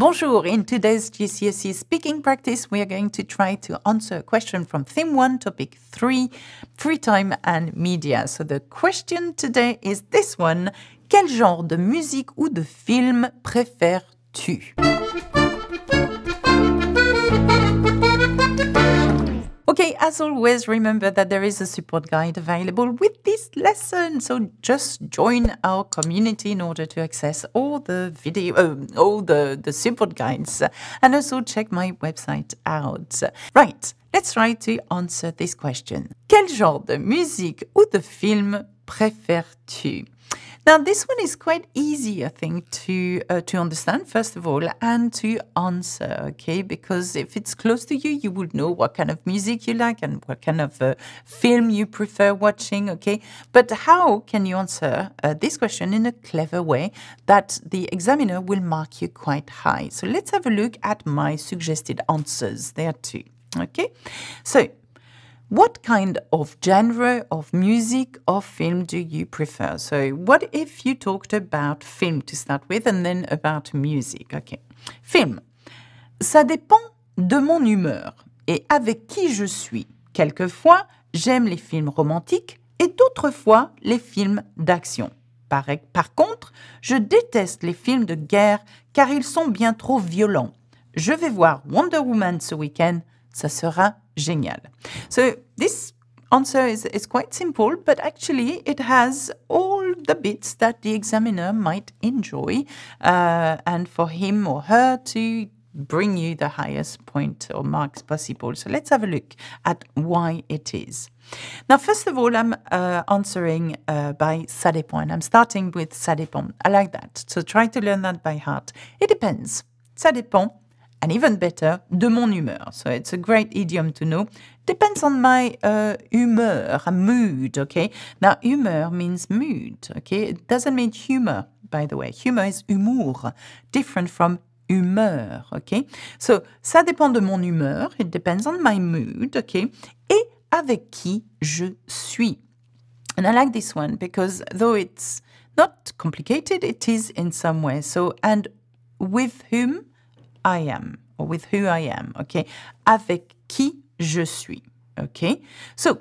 Bonjour! In today's GCSE speaking practice, we are going to try to answer a question from theme one, topic three, free time and media. So the question today is this one. Quel genre de musique ou de film préfères-tu? Okay, as always, remember that there is a support guide available with this lesson. So just join our community in order to access all the video, um, all the, the support guides, and also check my website out. Right, let's try to answer this question. Quel genre de musique ou de film préfères-tu? Now, this one is quite easy, I think, to uh, to understand first of all and to answer. Okay, because if it's close to you, you would know what kind of music you like and what kind of uh, film you prefer watching. Okay, but how can you answer uh, this question in a clever way that the examiner will mark you quite high? So let's have a look at my suggested answers. There are two. Okay, so what kind of genre of music or film do you prefer? So, what if you talked about film to start with and then about music? Okay. Film. Ça dépend de mon humeur et avec qui je suis. Quelquefois, j'aime les films romantiques et d'autres fois les films d'action. Par, contre, je déteste les films de guerre car ils sont bien trop violents. Je vais voir Wonder Woman ce week-end Ça sera génial. So this answer is, is quite simple, but actually it has all the bits that the examiner might enjoy uh, and for him or her to bring you the highest point or marks possible. So let's have a look at why it is. Now, first of all, I'm uh, answering uh, by ça dépend. I'm starting with ça dépend. I like that. So try to learn that by heart. It depends. Ça dépend and even better, de mon humeur. So it's a great idiom to know. Depends on my uh, humeur, mood, okay? Now, humeur means mood, okay? It doesn't mean humor, by the way. Humor is humour, different from humeur, okay? So, ça dépend de mon humeur, it depends on my mood, okay? Et avec qui je suis. And I like this one because though it's not complicated, it is in some way. So, and with whom I am or with who I am, okay? Avec qui je suis, okay? So,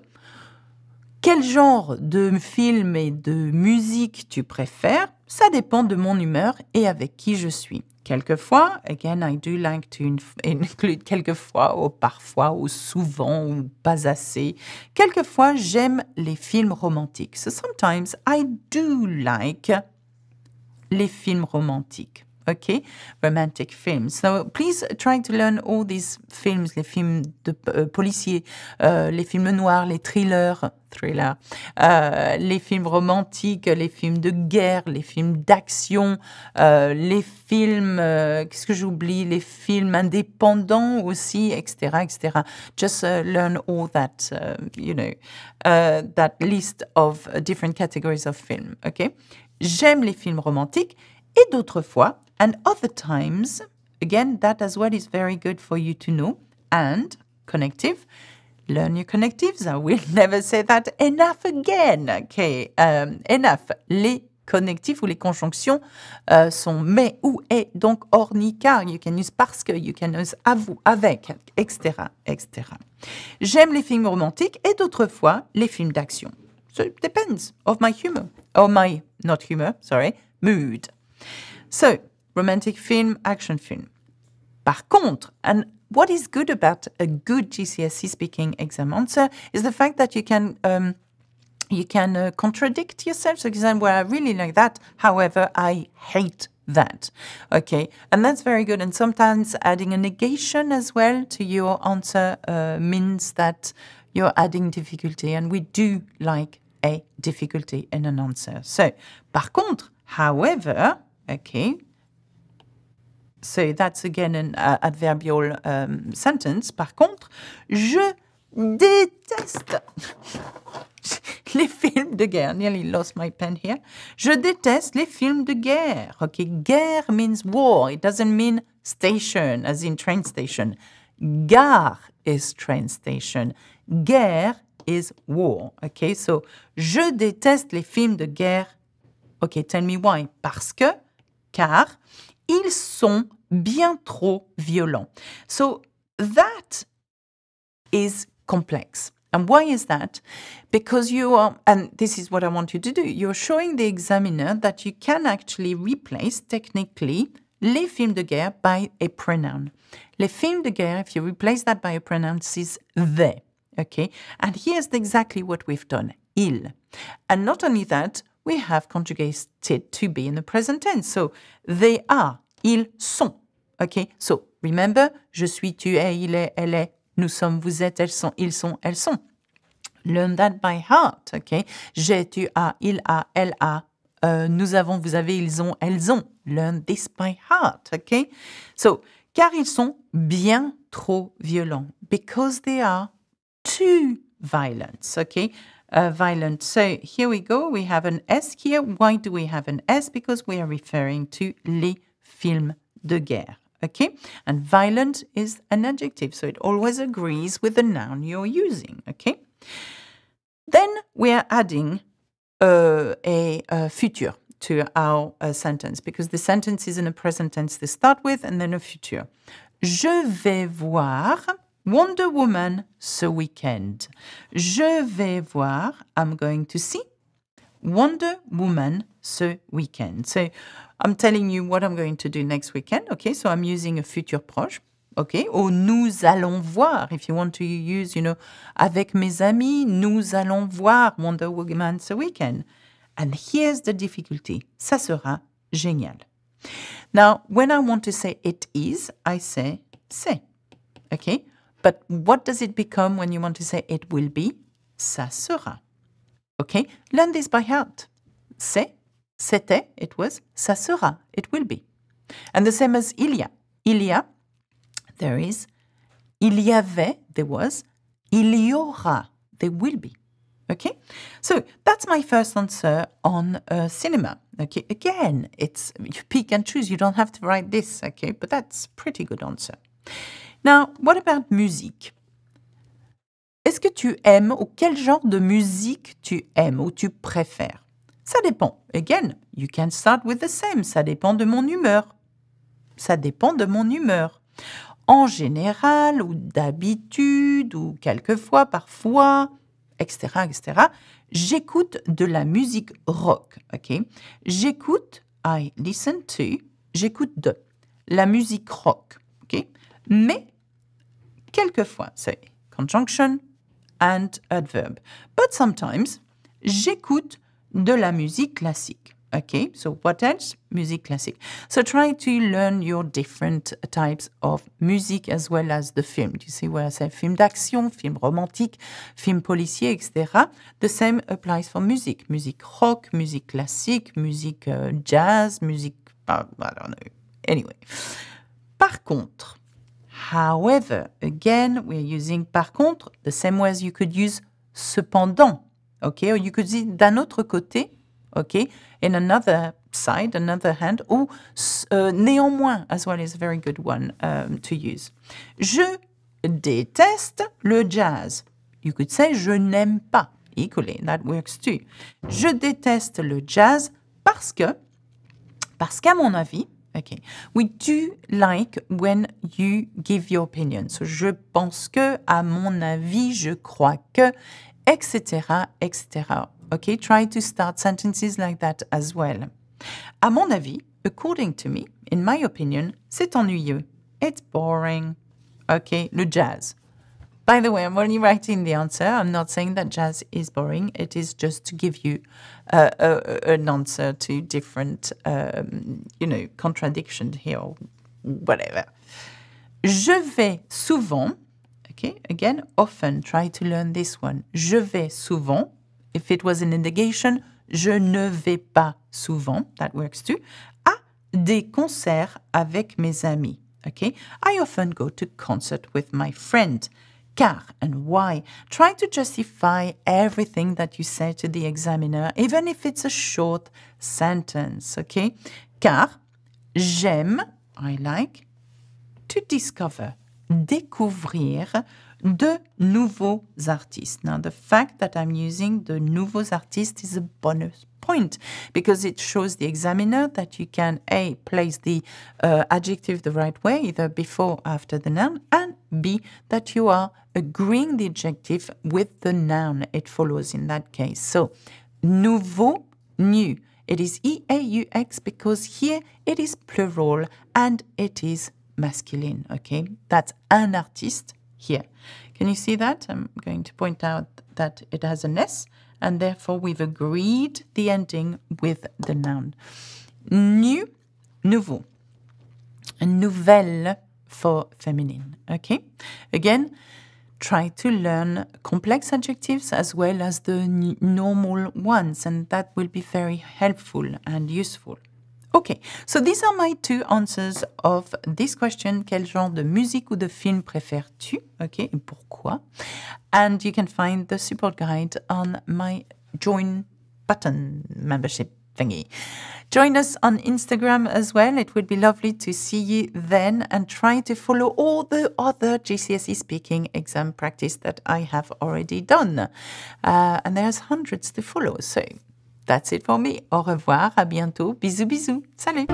quel genre de film et de musique tu préfères, ça dépend de mon humeur et avec qui je suis. Quelquefois, again, I do like to include quelquefois ou parfois ou souvent ou pas assez. Quelquefois, j'aime les films romantiques. So sometimes I do like les films romantiques. OK, romantic films. So please try to learn all these films, les films de policier, euh, policiers, euh, les films noirs, les thrillers, euh, les films romantiques, les films de guerre, les films d'action, les films, qu'est-ce que j'oublie, les films indépendants aussi, etc., etc. Just learn all that, you know, uh, that list of different categories of film. Ok, j'aime les films romantiques et d'autres fois, And other times, again, that as well is very good for you to know. And connective, learn your connectives. I will never say that enough again. Okay, um, enough. Les connectifs ou les conjonctions euh, sont mais ou est, donc or You can use parce que, you can use avec, etc. etc. J'aime les films romantiques et d'autres fois les films d'action. So it depends of my humor, or my, not humor, sorry, mood. So romantic film, action film. Par contre, and what is good about a good GCSE speaking exam answer is the fact that you can um, you can uh, contradict yourself. So you say, I really like that. However, I hate that." Okay, and that's very good. And sometimes adding a negation as well to your answer uh, means that you're adding difficulty. And we do like a difficulty in an answer. So, par contre, however, okay, So that's again an uh, adverbial um, sentence. Par contre, je déteste les films de guerre. Nearly lost my pen here. Je déteste les films de guerre. Okay, guerre means war. It doesn't mean station, as in train station. Gare is train station. Guerre is war. Okay, so je déteste les films de guerre. Okay, tell me why. Parce que car ils sont bien trop violents. So that is complex. And why is that? Because you are, and this is what I want you to do, you're showing the examiner that you can actually replace technically les films de guerre by a pronoun. Les films de guerre, if you replace that by a pronoun, is they. Okay? And here's exactly what we've done il. And not only that, we have conjugated to be in the present tense. So they are, ils sont. Okay, so remember, je suis, tu es, il est, elle est, nous sommes, vous êtes, elles sont, ils sont, elles sont. Learn that by heart, okay? J'ai, tu as, il a, elle a, euh, nous avons, vous avez, ils ont, elles ont. Learn this by heart, okay? So, car ils sont bien trop violents. Because they are too violent, okay? uh, violent. So here we go. We have an S here. Why do we have an S? Because we are referring to les films de guerre. Okay, and violent is an adjective, so it always agrees with the noun you're using. Okay, then we are adding uh, a, a future to our uh, sentence because the sentence is in a present tense to start with and then a future. Je vais voir Wonder Woman ce weekend, Je vais voir, I'm going to see Wonder Woman ce weekend, So I'm telling you what I'm going to do next weekend. Okay, so I'm using a future proche. Okay, or nous allons voir. If you want to use, you know, avec mes amis, nous allons voir Wonder Woman ce weekend. And here's the difficulty. Ça sera génial. Now, when I want to say it is, I say c'est. Okay? But what does it become when you want to say it will be? Ça sera. Okay? Learn this by heart. C'est, c'était, it was, ça sera, it will be. And the same as il y a. Il y a, there is. Il y avait, there was. Il y aura, there will be. Okay? So that's my first answer on uh, cinema. Okay, again, it's you pick and choose. You don't have to write this, okay? But that's pretty good answer. Now, what about musique Est-ce que tu aimes ou quel genre de musique tu aimes ou tu préfères Ça dépend. Again, you can start with the same. Ça dépend de mon humeur. Ça dépend de mon humeur. En général ou d'habitude ou quelquefois, parfois, etc., etc., j'écoute de la musique rock. Ok J'écoute, I listen to, j'écoute de la musique rock. ok mais quelquefois, c'est conjunction and adverb. But sometimes, j'écoute de la musique classique. Okay, so what else? Musique classique. So try to learn your different types of music as well as the film. Do you see where I say film d'action, film romantique, film policier, etc. The same applies for music. Musique rock, musique classique, musique euh, jazz, musique... Ah, I don't know. Anyway. Par contre, However, again, we're using par contre the same way as you could use cependant. Okay, or you could say d'un autre côté. Okay, in another side, another hand, ou euh, néanmoins as well is a very good one um, to use. Je déteste le jazz. You could say je n'aime pas. Equally, that works too. Je déteste le jazz parce que, parce qu'à mon avis, Okay. We do like when you give your opinion. So, je pense que, à mon avis, je crois que, etc., etc. Okay. Try to start sentences like that as well. À mon avis, according to me, in my opinion, c'est ennuyeux. It's boring. Okay. Le jazz. By the way, I'm only writing the answer. I'm not saying that jazz is boring. It is just to give you uh, a, an answer to different, um, you know, contradictions here or whatever. Je vais souvent. Okay, again, often try to learn this one. Je vais souvent. If it was an indication, je ne vais pas souvent. That works too. À des concerts avec mes amis. Okay, I often go to concert with my friends car and why. Try to justify everything that you say to the examiner, even if it's a short sentence, okay? Car, j'aime, I like, to discover, découvrir, de nouveaux artistes. Now, the fact that I'm using the nouveaux artistes is a bonus point because it shows the examiner that you can A, place the uh, adjective the right way, either before after the noun, and B, that you are agreeing the adjective with the noun it follows in that case. So, nouveau, new. It is E-A-U-X because here it is plural and it is masculine, okay? That's un artiste here. Can you see that? I'm going to point out that it has an S and therefore we've agreed the ending with the noun. New, nouveau. Nouvelle for feminine. Okay? Again, try to learn complex adjectives as well as the normal ones, and that will be very helpful and useful. Okay, so these are my two answers of this question. Quel genre de musique ou de film préfères-tu? Okay, et pourquoi? And you can find the support guide on my join button membership thingy. Join us on Instagram as well. It would be lovely to see you then and try to follow all the other GCSE speaking exam practice that I have already done. Uh, and there's hundreds to follow, so That's it for me. Au revoir, à bientôt. Bisous, bisous. Salut.